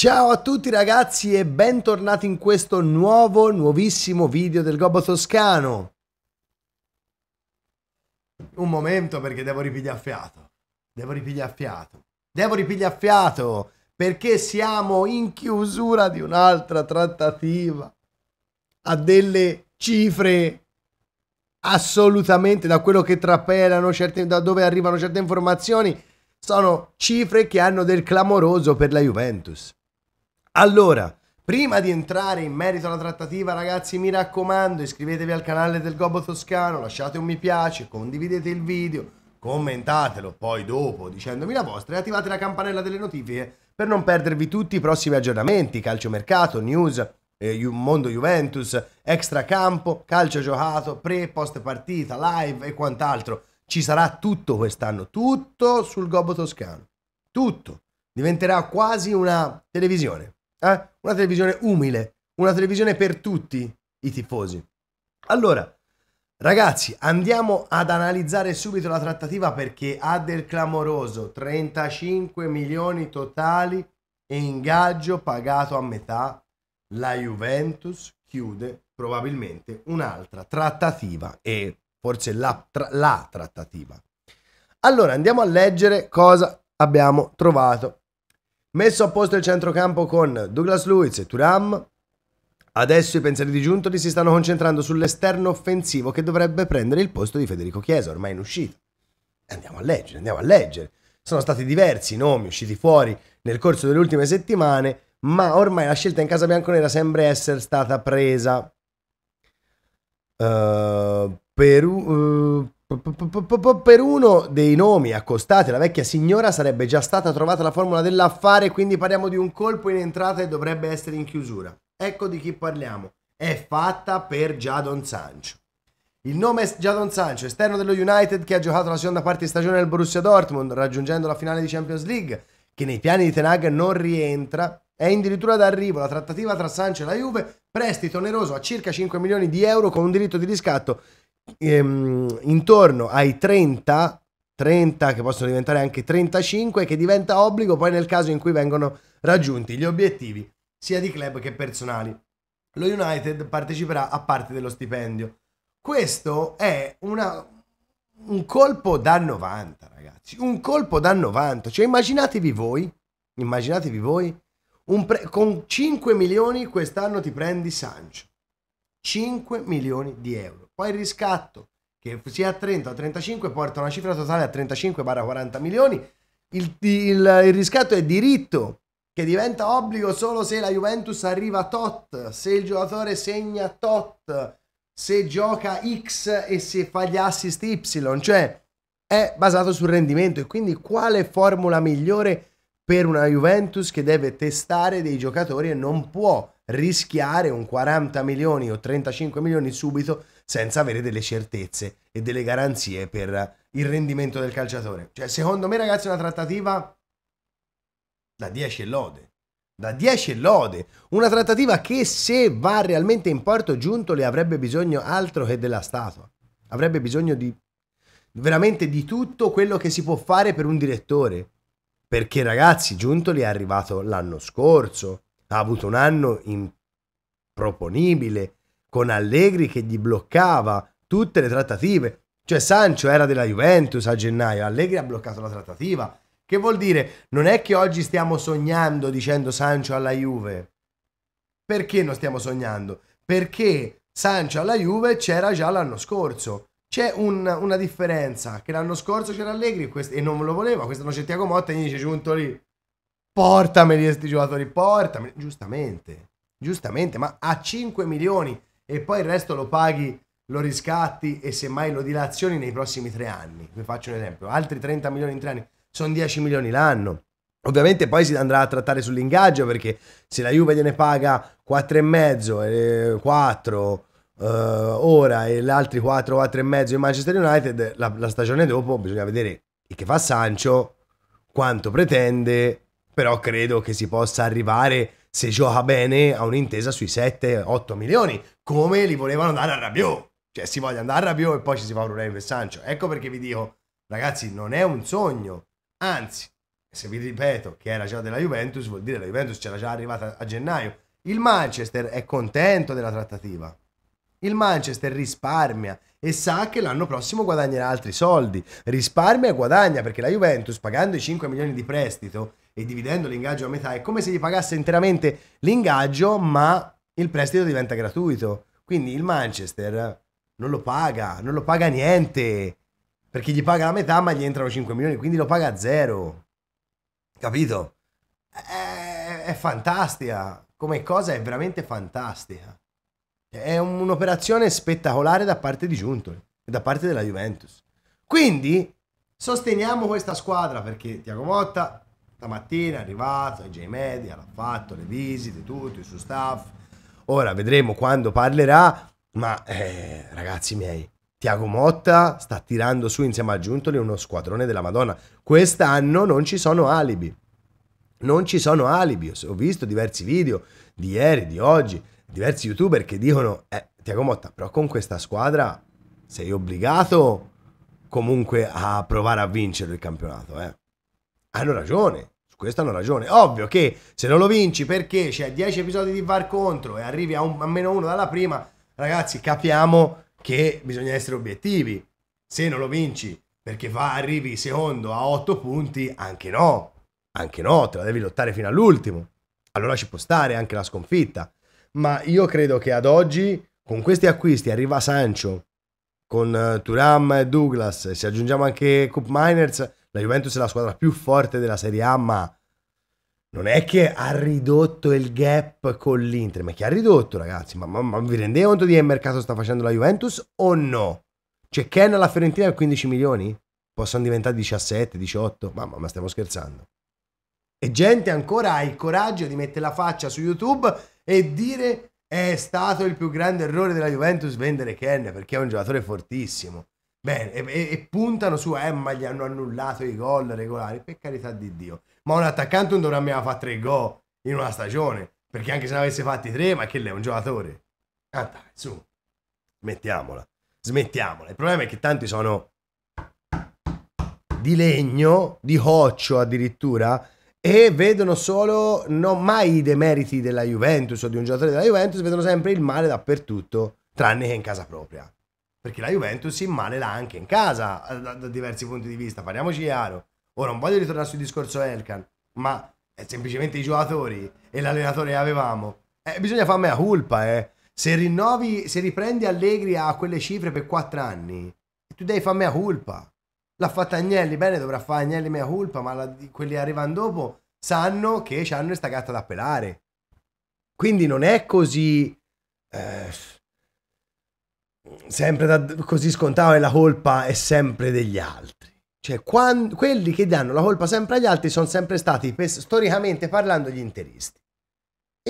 Ciao a tutti ragazzi e bentornati in questo nuovo, nuovissimo video del Gobbo Toscano. Un momento perché devo ripigliare fiato. Devo ripigliare fiato. Devo ripigliare fiato perché siamo in chiusura di un'altra trattativa a delle cifre assolutamente da quello che trapelano, certe, da dove arrivano certe informazioni, sono cifre che hanno del clamoroso per la Juventus. Allora, prima di entrare in merito alla trattativa, ragazzi, mi raccomando, iscrivetevi al canale del Gobbo Toscano, lasciate un mi piace, condividete il video, commentatelo poi dopo dicendomi la vostra e attivate la campanella delle notifiche per non perdervi tutti i prossimi aggiornamenti, calciomercato, news, eh, mondo Juventus, extracampo, calcio giocato, pre, post partita, live e quant'altro. Ci sarà tutto quest'anno, tutto sul Gobbo Toscano, tutto. Diventerà quasi una televisione. Eh? Una televisione umile, una televisione per tutti i tifosi. Allora, ragazzi, andiamo ad analizzare subito la trattativa perché ha del clamoroso 35 milioni totali e ingaggio pagato a metà. La Juventus chiude probabilmente un'altra trattativa e forse la, tra- la trattativa. Allora andiamo a leggere cosa abbiamo trovato Messo a posto il centrocampo con Douglas Luiz e Turam, Adesso i pensieri di Giuntoli si stanno concentrando sull'esterno offensivo che dovrebbe prendere il posto di Federico Chiesa, ormai in uscita. Andiamo a leggere, andiamo a leggere. Sono stati diversi i nomi usciti fuori nel corso delle ultime settimane, ma ormai la scelta in casa bianconera sembra essere stata presa. Uh, eh, Peru, uh, eh, per uno dei nomi accostati alla vecchia signora sarebbe già stata trovata la formula dell'affare, quindi parliamo di un colpo in entrata e dovrebbe essere in chiusura. Ecco di chi parliamo. È fatta per Giadon Sancho. Il nome è Giadon Sancho, esterno dello United che ha giocato la seconda parte di stagione al Borussia Dortmund, raggiungendo la finale di Champions League, che nei piani di Tenag non rientra. È addirittura d'arrivo la trattativa tra Sancho e la Juve, prestito oneroso a circa 5 milioni di euro con un diritto di riscatto ehm, intorno ai 30, 30 che possono diventare anche 35, che diventa obbligo poi nel caso in cui vengono raggiunti gli obiettivi sia di club che personali. Lo United parteciperà a parte dello stipendio. Questo è una, un colpo da 90, ragazzi. Un colpo da 90. Cioè, immaginatevi voi, immaginatevi voi, pre- con 5 milioni quest'anno ti prendi Sancho. 5 milioni di euro. Poi il riscatto, che sia a 30 o a 35, porta una cifra totale a 35-40 milioni. Il, il, il riscatto è diritto, che diventa obbligo solo se la Juventus arriva a tot, se il giocatore segna tot, se gioca X e se fa gli assist Y, cioè è basato sul rendimento e quindi quale formula migliore per una Juventus che deve testare dei giocatori e non può rischiare un 40 milioni o 35 milioni subito senza avere delle certezze e delle garanzie per il rendimento del calciatore. Cioè, secondo me, ragazzi, una trattativa da 10 lode. Da 10 lode. Una trattativa che se va realmente in porto giunto le avrebbe bisogno altro che della statua. Avrebbe bisogno di veramente di tutto quello che si può fare per un direttore. Perché ragazzi, Giuntoli è arrivato l'anno scorso, ha avuto un anno improponibile con Allegri che gli bloccava tutte le trattative. Cioè Sancho era della Juventus a gennaio, Allegri ha bloccato la trattativa. Che vuol dire? Non è che oggi stiamo sognando dicendo Sancho alla Juve. Perché non stiamo sognando? Perché Sancho alla Juve c'era già l'anno scorso. C'è un, una differenza, che l'anno scorso c'era Allegri e non lo voleva, quest'anno c'è Tiago Motta e gli dice giunto lì portameli questi giocatori, portameli. Giustamente, giustamente, ma a 5 milioni e poi il resto lo paghi, lo riscatti e semmai lo dilazioni nei prossimi tre anni. Vi faccio un esempio, altri 30 milioni in tre anni, sono 10 milioni l'anno. Ovviamente poi si andrà a trattare sull'ingaggio perché se la Juve gliene paga 4,5, 4 eh, eh, ora e gli altri 4, 4,5 in Manchester United, la, la stagione dopo bisogna vedere il che fa Sancho, quanto pretende però credo che si possa arrivare, se gioca bene, a un'intesa sui 7-8 milioni, come li volevano dare a Rabiot. Cioè si voglia andare a Rabiot e poi ci si fa problemi per Sancho. Ecco perché vi dico, ragazzi, non è un sogno, anzi, se vi ripeto che era già della Juventus, vuol dire che la Juventus c'era già arrivata a gennaio. Il Manchester è contento della trattativa. Il Manchester risparmia e sa che l'anno prossimo guadagnerà altri soldi. Risparmia e guadagna perché la Juventus, pagando i 5 milioni di prestito, e dividendo l'ingaggio a metà è come se gli pagasse interamente l'ingaggio, ma il prestito diventa gratuito. Quindi il Manchester non lo paga, non lo paga niente, perché gli paga la metà ma gli entrano 5 milioni, quindi lo paga a zero. Capito? È, è fantastica, come cosa è veramente fantastica. È un'operazione spettacolare da parte di Giuntoli e da parte della Juventus. Quindi sosteniamo questa squadra perché Tiago Motta Stamattina è arrivato, AJ Media, l'ha fatto, le visite, tutto, il suo staff. Ora vedremo quando parlerà, ma eh, ragazzi miei, Tiago Motta sta tirando su insieme a Giuntoli uno squadrone della Madonna. Quest'anno non ci sono alibi. Non ci sono alibi. Ho visto diversi video di ieri, di oggi, diversi youtuber che dicono, eh, Tiago Motta, però con questa squadra sei obbligato comunque a provare a vincere il campionato, eh hanno ragione. Su questo hanno ragione. Ovvio che se non lo vinci perché c'è 10 episodi di VAR contro e arrivi a, un, a meno uno dalla prima, ragazzi, capiamo che bisogna essere obiettivi. Se non lo vinci perché va, arrivi secondo a 8 punti, anche no. Anche no, te la devi lottare fino all'ultimo. Allora ci può stare anche la sconfitta. Ma io credo che ad oggi, con questi acquisti, arriva Sancho, con eh, Turam e Douglas, se aggiungiamo anche Coop Miners, la Juventus è la squadra più forte della Serie A, ma non è che ha ridotto il gap con l'Inter, ma che ha ridotto, ragazzi. Ma, ma, ma vi rendete conto di che mercato sta facendo la Juventus o no? C'è Ken alla Fiorentina a 15 milioni? Possono diventare 17, 18? Mamma, ma stiamo scherzando. E gente ancora ha il coraggio di mettere la faccia su YouTube e dire è stato il più grande errore della Juventus vendere Ken perché è un giocatore fortissimo. Bene, e, e puntano su eh, ma gli hanno annullato i gol regolari, per carità di Dio. Ma un attaccante non dovrebbe mai fare tre gol in una stagione, perché anche se ne avesse fatti tre, ma che lei è un giocatore. Ah dai, su, smettiamola, smettiamola. Il problema è che tanti sono di legno, di coccio addirittura, e vedono solo, non mai i demeriti della Juventus o di un giocatore della Juventus, vedono sempre il male dappertutto, tranne che in casa propria. Perché la Juventus in male l'ha anche in casa, eh, da, da diversi punti di vista, parliamoci chiaro. Ora, non voglio ritornare sul discorso Elkan, ma è semplicemente i giocatori e l'allenatore che avevamo. Eh, bisogna farmi a colpa, eh. Se rinnovi, se riprendi Allegri a quelle cifre per quattro anni, tu devi farmi a colpa. L'ha fatta Agnelli, bene, dovrà fare Agnelli mea colpa, ma la, quelli che arrivano dopo sanno che hanno questa gatta da pelare. Quindi non è così... Eh sempre da, così scontato è la colpa è sempre degli altri. Cioè, quando, quelli che danno la colpa sempre agli altri sono sempre stati, storicamente parlando, gli interisti.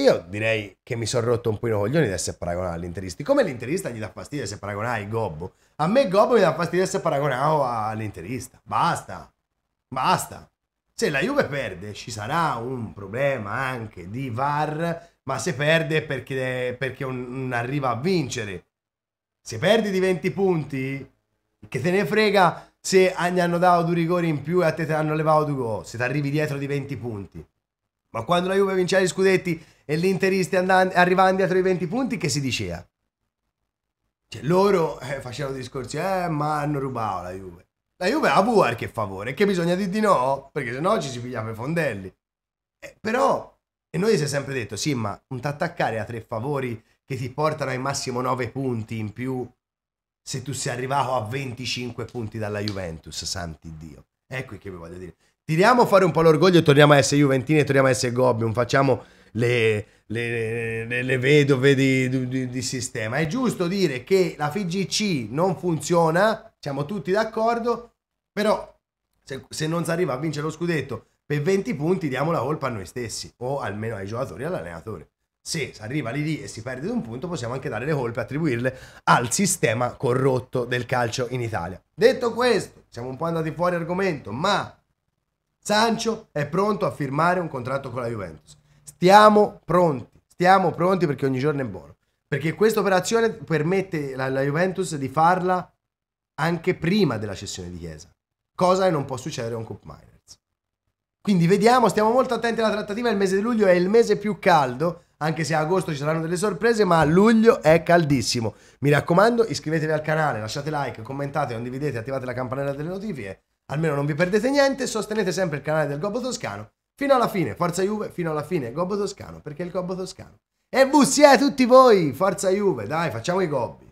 Io direi che mi sono rotto un po' i coglioni di essere paragonato interisti. Come l'interista gli dà fastidio se paragonai il gobbo. A me gobbo mi dà fastidio se paragonato all'interista. Basta. Basta. Se la Juve perde ci sarà un problema anche di VAR, ma se perde perché, perché non arriva a vincere se perdi di 20 punti, che te ne frega se gli hanno dato due rigori in più e a te te hanno levato due gol, se ti arrivi dietro di 20 punti. Ma quando la Juve vinceva gli scudetti e l'Interiste arrivava dietro i 20 punti, che si diceva? Cioè, loro eh, facevano discorsi, eh, ma hanno rubato la Juve. La Juve ha Buar che favore, che bisogna dire di no, perché sennò ci si pigliava i fondelli. Eh, però, e noi si è sempre detto, sì, ma un t'attaccare a tre favori che ti portano ai massimo 9 punti in più se tu sei arrivato a 25 punti dalla Juventus, santi Dio. Ecco che vi voglio dire. Tiriamo fuori un po' l'orgoglio e torniamo a essere Juventini e torniamo a essere Gobbi, non facciamo le, le, le, le vedove di, di, di, sistema. È giusto dire che la FIGC non funziona, siamo tutti d'accordo, però se, se non si arriva a vincere lo scudetto per 20 punti diamo la colpa a noi stessi o almeno ai giocatori e all'allenatore se arriva lì lì e si perde di un punto, possiamo anche dare le colpe, attribuirle al sistema corrotto del calcio in Italia. Detto questo, siamo un po' andati fuori argomento, ma Sancho è pronto a firmare un contratto con la Juventus. Stiamo pronti, stiamo pronti perché ogni giorno è buono. Perché questa operazione permette alla Juventus di farla anche prima della cessione di Chiesa, cosa che non può succedere a un Cup Miners. Quindi vediamo, stiamo molto attenti alla trattativa, il mese di luglio è il mese più caldo, anche se a agosto ci saranno delle sorprese, ma a luglio è caldissimo. Mi raccomando, iscrivetevi al canale, lasciate like, commentate, condividete, attivate la campanella delle notifiche, almeno non vi perdete niente, sostenete sempre il canale del Gobbo Toscano, fino alla fine, Forza Juve, fino alla fine, Gobbo Toscano, perché il Gobbo Toscano. E bussi, a eh, tutti voi, Forza Juve, dai, facciamo i gobbi.